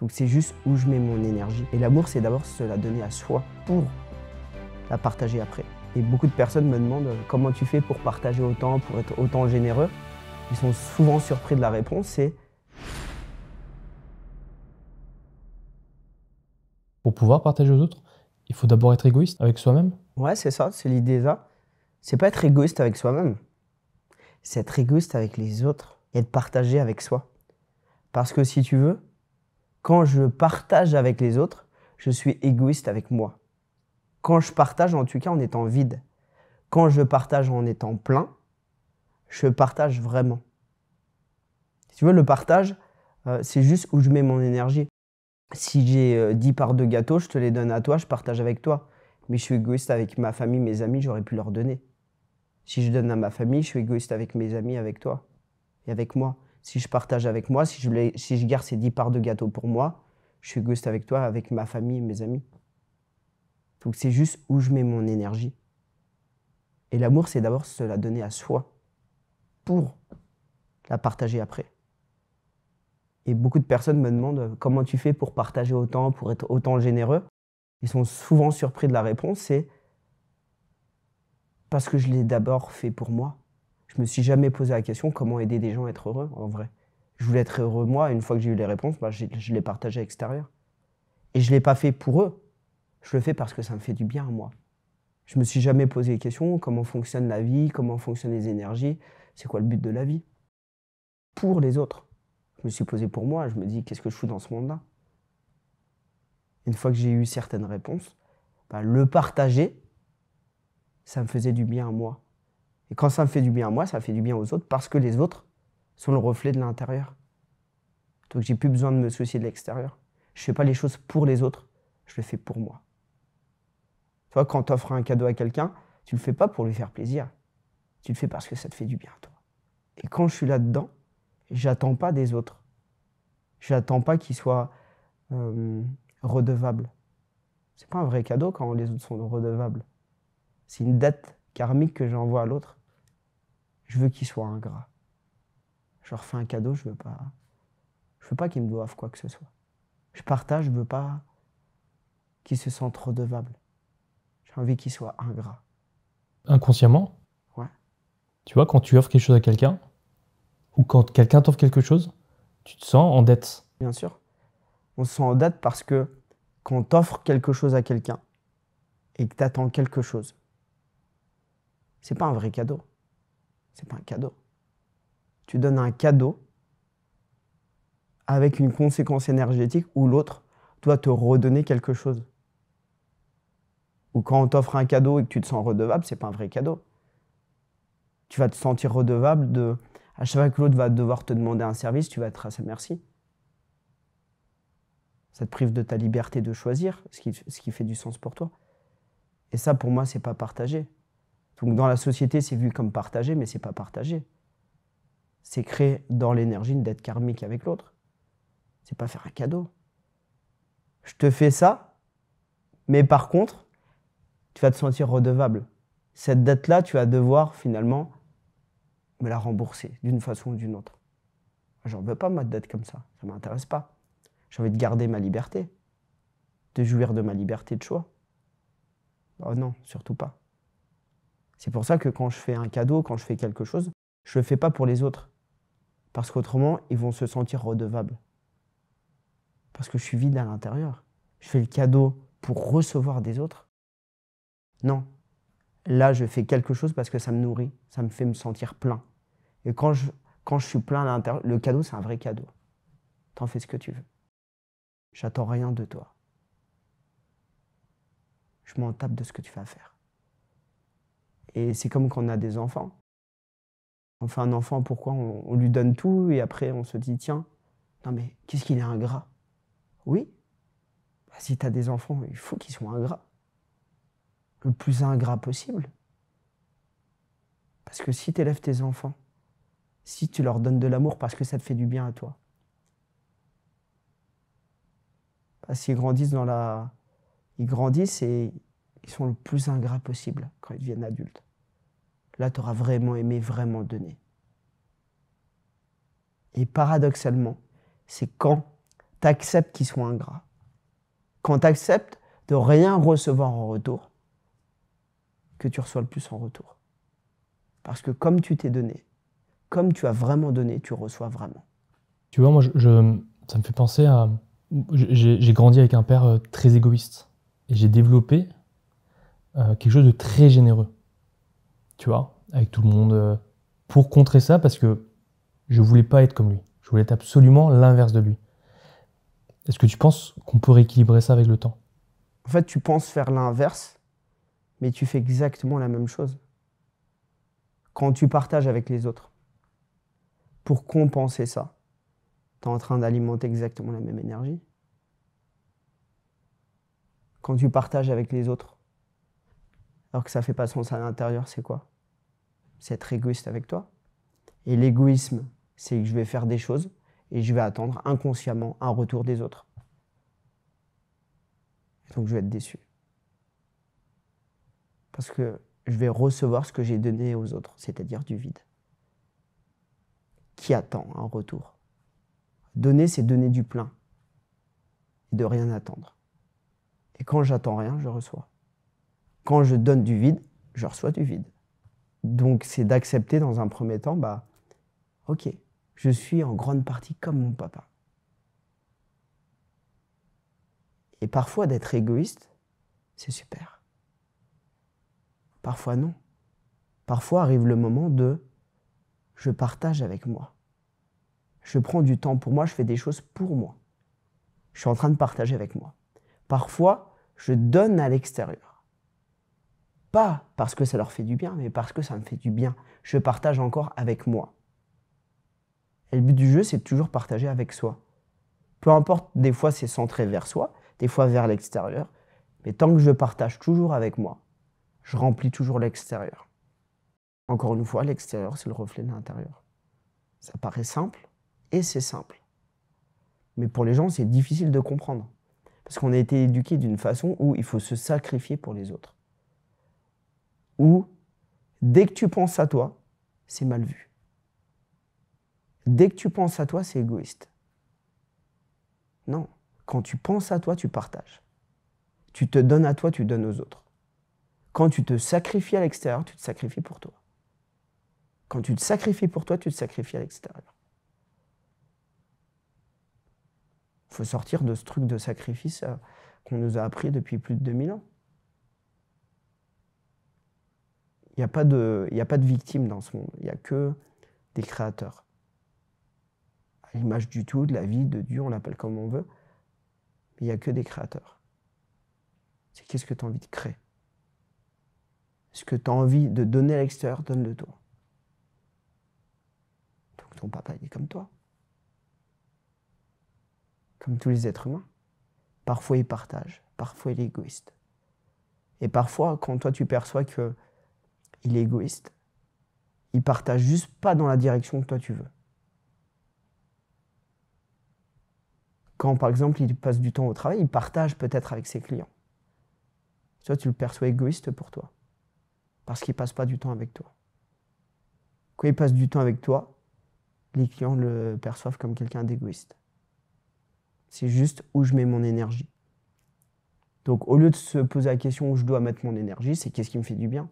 Donc c'est juste où je mets mon énergie. Et l'amour, c'est d'abord se la donner à soi pour la partager après. Et beaucoup de personnes me demandent euh, comment tu fais pour partager autant, pour être autant généreux. Ils sont souvent surpris de la réponse, c'est pour pouvoir partager aux autres, il faut d'abord être égoïste avec soi-même. Ouais, c'est ça, c'est l'idée ça. C'est pas être égoïste avec soi-même. C'est être égoïste avec les autres et être partagé avec soi. Parce que si tu veux, quand je partage avec les autres, je suis égoïste avec moi. Quand je partage, en tout cas, en étant vide. Quand je partage en étant plein, je partage vraiment. Si tu veux, le partage, euh, c'est juste où je mets mon énergie. Si j'ai 10 euh, parts de gâteau, je te les donne à toi, je partage avec toi. Mais je suis égoïste avec ma famille, mes amis, j'aurais pu leur donner. Si je donne à ma famille, je suis égoïste avec mes amis, avec toi et avec moi si je partage avec moi, si je, si je garde ces 10 parts de gâteau pour moi, je suis juste avec toi, avec ma famille mes amis. Donc c'est juste où je mets mon énergie. Et l'amour, c'est d'abord se la donner à soi pour la partager après. Et beaucoup de personnes me demandent euh, comment tu fais pour partager autant, pour être autant généreux. Ils sont souvent surpris de la réponse, c'est parce que je l'ai d'abord fait pour moi. Je me suis jamais posé la question comment aider des gens à être heureux, en vrai. Je voulais être heureux moi, et une fois que j'ai eu les réponses, bah, je, les partageais à l'extérieur. Et je ne l'ai pas fait pour eux. Je le fais parce que ça me fait du bien à moi. Je me suis jamais posé la question comment fonctionne la vie, comment fonctionnent les énergies, c'est quoi le but de la vie. Pour les autres. Je me suis posé pour moi, je me dis qu'est-ce que je fous dans ce monde-là Une fois que j'ai eu certaines réponses, bah, le partager, ça me faisait du bien à moi. Et quand ça me fait du bien à moi, ça fait du bien aux autres parce que les autres sont le reflet de l'intérieur. Donc j'ai plus besoin de me soucier de l'extérieur. Je fais pas les choses pour les autres, je le fais pour moi. vois, quand tu offres un cadeau à quelqu'un, tu le fais pas pour lui faire plaisir. Tu le fais parce que ça te fait du bien à toi. Et quand je suis là-dedans, j'attends pas des autres. Je J'attends pas qu'ils soient euh, redevables. C'est pas un vrai cadeau quand les autres sont redevables. C'est une dette karmique que j'envoie à l'autre. Je veux qu'il soit ingrat. Je leur un cadeau, je veux pas. Je veux pas qu'il me doivent quoi que ce soit. Je partage, je veux pas qu'il se sentent redevable. J'ai envie qu'il soit ingrat. Inconsciemment Ouais. Tu vois, quand tu offres quelque chose à quelqu'un, ou quand quelqu'un t'offre quelque chose, tu te sens en dette. Bien sûr. On se sent en dette parce que quand t'offre quelque chose à quelqu'un et que tu attends quelque chose, c'est pas un vrai cadeau. C'est pas un cadeau. Tu donnes un cadeau avec une conséquence énergétique où l'autre doit te redonner quelque chose. Ou quand on t'offre un cadeau et que tu te sens redevable, c'est pas un vrai cadeau. Tu vas te sentir redevable de à chaque fois que l'autre va devoir te demander un service, tu vas être à sa merci. Ça te prive de ta liberté de choisir ce qui, ce qui fait du sens pour toi. Et ça, pour moi, c'est pas partagé. Donc dans la société, c'est vu comme partagé, mais c'est pas partagé. C'est créer dans l'énergie une dette karmique avec l'autre. C'est pas faire un cadeau. Je te fais ça, mais par contre, tu vas te sentir redevable. Cette dette-là, tu vas devoir finalement me la rembourser d'une façon ou d'une autre. J'en veux pas ma dette comme ça, ça m'intéresse pas. J'ai envie de garder ma liberté, de jouir de ma liberté de choix. Oh non, surtout pas. C'est pour ça que quand je fais un cadeau, quand je fais quelque chose, je ne le fais pas pour les autres. Parce qu'autrement, ils vont se sentir redevables. Parce que je suis vide à l'intérieur. Je fais le cadeau pour recevoir des autres. Non. Là, je fais quelque chose parce que ça me nourrit, ça me fait me sentir plein. Et quand je, quand je suis plein à l'intérieur, le cadeau, c'est un vrai cadeau. T'en fais ce que tu veux. J'attends rien de toi. Je m'en tape de ce que tu vas faire. Et c'est comme quand on a des enfants. On fait un enfant, pourquoi on, lui donne tout et après on se dit tiens, non mais qu'est-ce qu'il est ingrat Oui, bah, si tu as des enfants, il faut qu'ils soient ingrats. Le plus ingrat possible. Parce que si tu élèves tes enfants, si tu leur donnes de l'amour parce que ça te fait du bien à toi, parce qu'ils grandissent dans la. Ils grandissent et sont le plus ingrats possible quand ils deviennent adultes. Là, tu auras vraiment aimé, vraiment donné. Et paradoxalement, c'est quand tu acceptes qu'ils soient ingrats, quand tu acceptes de rien recevoir en retour, que tu reçois le plus en retour. Parce que comme tu t'es donné, comme tu as vraiment donné, tu reçois vraiment. Tu vois, moi, je, ça me fait penser à... J'ai grandi avec un père euh, très égoïste. Et j'ai développé euh, quelque chose de très généreux, tu vois, avec tout le monde, euh, pour contrer ça, parce que je voulais pas être comme lui. Je voulais être absolument l'inverse de lui. Est-ce que tu penses qu'on peut rééquilibrer ça avec le temps En fait, tu penses faire l'inverse, mais tu fais exactement la même chose. Quand tu partages avec les autres, pour compenser ça, tu es en train d'alimenter exactement la même énergie. Quand tu partages avec les autres, alors que ça fait pas sens à l'intérieur, c'est quoi C'est être égoïste avec toi. Et l'égoïsme, c'est que je vais faire des choses et je vais attendre inconsciemment un retour des autres. Donc je vais être déçu. Parce que je vais recevoir ce que j'ai donné aux autres, c'est-à-dire du vide. Qui attend un retour Donner, c'est donner du plein et de rien attendre. Et quand j'attends rien, je reçois quand je donne du vide, je reçois du vide. Donc c'est d'accepter dans un premier temps, bah, ok, je suis en grande partie comme mon papa. Et parfois d'être égoïste, c'est super. Parfois non. Parfois arrive le moment de je partage avec moi. Je prends du temps pour moi, je fais des choses pour moi. Je suis en train de partager avec moi. Parfois, je donne à l'extérieur pas parce que ça leur fait du bien, mais parce que ça me fait du bien. Je partage encore avec moi. Et le but du jeu, c'est toujours partager avec soi. Peu importe, des fois c'est centré vers soi, des fois vers l'extérieur, mais tant que je partage toujours avec moi, je remplis toujours l'extérieur. Encore une fois, l'extérieur, c'est le reflet de l'intérieur. Ça paraît simple, et c'est simple. Mais pour les gens, c'est difficile de comprendre, parce qu'on a été éduqué d'une façon où il faut se sacrifier pour les autres où dès que tu penses à toi, c'est mal vu. Dès que tu penses à toi, c'est égoïste. Non, quand tu penses à toi, tu partages. Tu te donnes à toi, tu donnes aux autres. Quand tu te sacrifies à l'extérieur, tu te sacrifies pour toi. Quand tu te sacrifies pour toi, tu te sacrifies à l'extérieur. Il faut sortir de ce truc de sacrifice euh, qu'on nous a appris depuis plus de 2000 ans. Il n'y a, pas de, a pas de victime dans ce monde. Il n'y a que des créateurs. À l'image du tout, de la vie, de Dieu, on l'appelle comme on veut. il n'y a que des créateurs. C'est qu'est-ce que tu as envie de créer Ce que tu as envie de donner à l'extérieur, donne-le toi. Donc ton papa, il est comme toi. Comme tous les êtres humains. Parfois, il partage. Parfois, il est égoïste. Et parfois, quand toi, tu perçois que il est égoïste. Il partage juste pas dans la direction que toi tu veux. Quand par exemple il passe du temps au travail, il partage peut-être avec ses clients. Toi, tu le perçois égoïste pour toi, parce qu'il passe pas du temps avec toi. Quand il passe du temps avec toi, les clients le perçoivent comme quelqu'un d'égoïste. C'est juste où je mets mon énergie. Donc au lieu de se poser la question où je dois mettre mon énergie, c'est qu'est-ce qui me fait du bien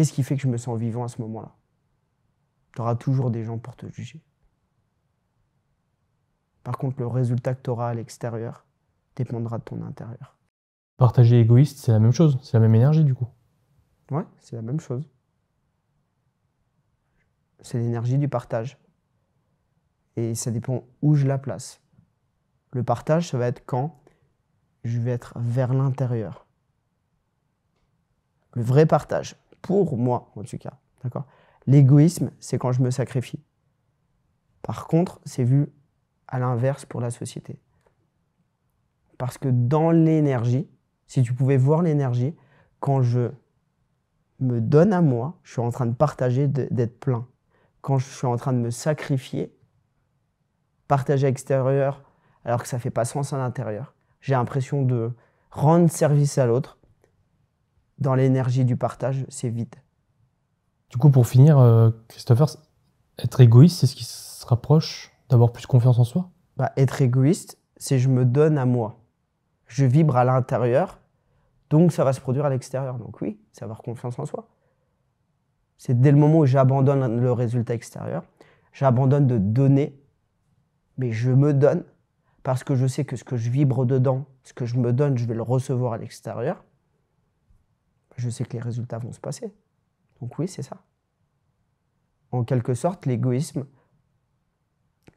Qu'est-ce qui fait que je me sens vivant à ce moment-là Tu auras toujours des gens pour te juger. Par contre, le résultat que tu auras à l'extérieur dépendra de ton intérieur. Partager égoïste, c'est la même chose, c'est la même énergie du coup. Ouais, c'est la même chose. C'est l'énergie du partage. Et ça dépend où je la place. Le partage, ça va être quand je vais être vers l'intérieur. Le vrai partage, pour moi en tout cas. D'accord L'égoïsme, c'est quand je me sacrifie. Par contre, c'est vu à l'inverse pour la société. Parce que dans l'énergie, si tu pouvais voir l'énergie, quand je me donne à moi, je suis en train de partager, d'être plein. Quand je suis en train de me sacrifier, partager à l'extérieur, alors que ça fait pas sens à l'intérieur, j'ai l'impression de rendre service à l'autre dans l'énergie du partage, c'est vide. Du coup, pour finir, euh, Christopher, être égoïste, c'est ce qui se rapproche d'avoir plus confiance en soi bah, Être égoïste, c'est je me donne à moi. Je vibre à l'intérieur, donc ça va se produire à l'extérieur. Donc oui, c'est avoir confiance en soi. C'est dès le moment où j'abandonne le résultat extérieur, j'abandonne de donner, mais je me donne parce que je sais que ce que je vibre dedans, ce que je me donne, je vais le recevoir à l'extérieur je sais que les résultats vont se passer. Donc oui, c'est ça. En quelque sorte, l'égoïsme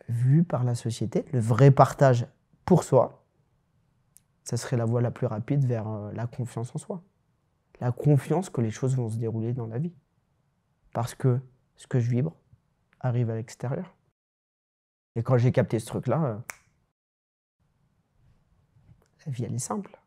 vu par la société, le vrai partage pour soi, ça serait la voie la plus rapide vers euh, la confiance en soi. La confiance que les choses vont se dérouler dans la vie. Parce que ce que je vibre arrive à l'extérieur. Et quand j'ai capté ce truc-là, euh, la vie, elle est simple.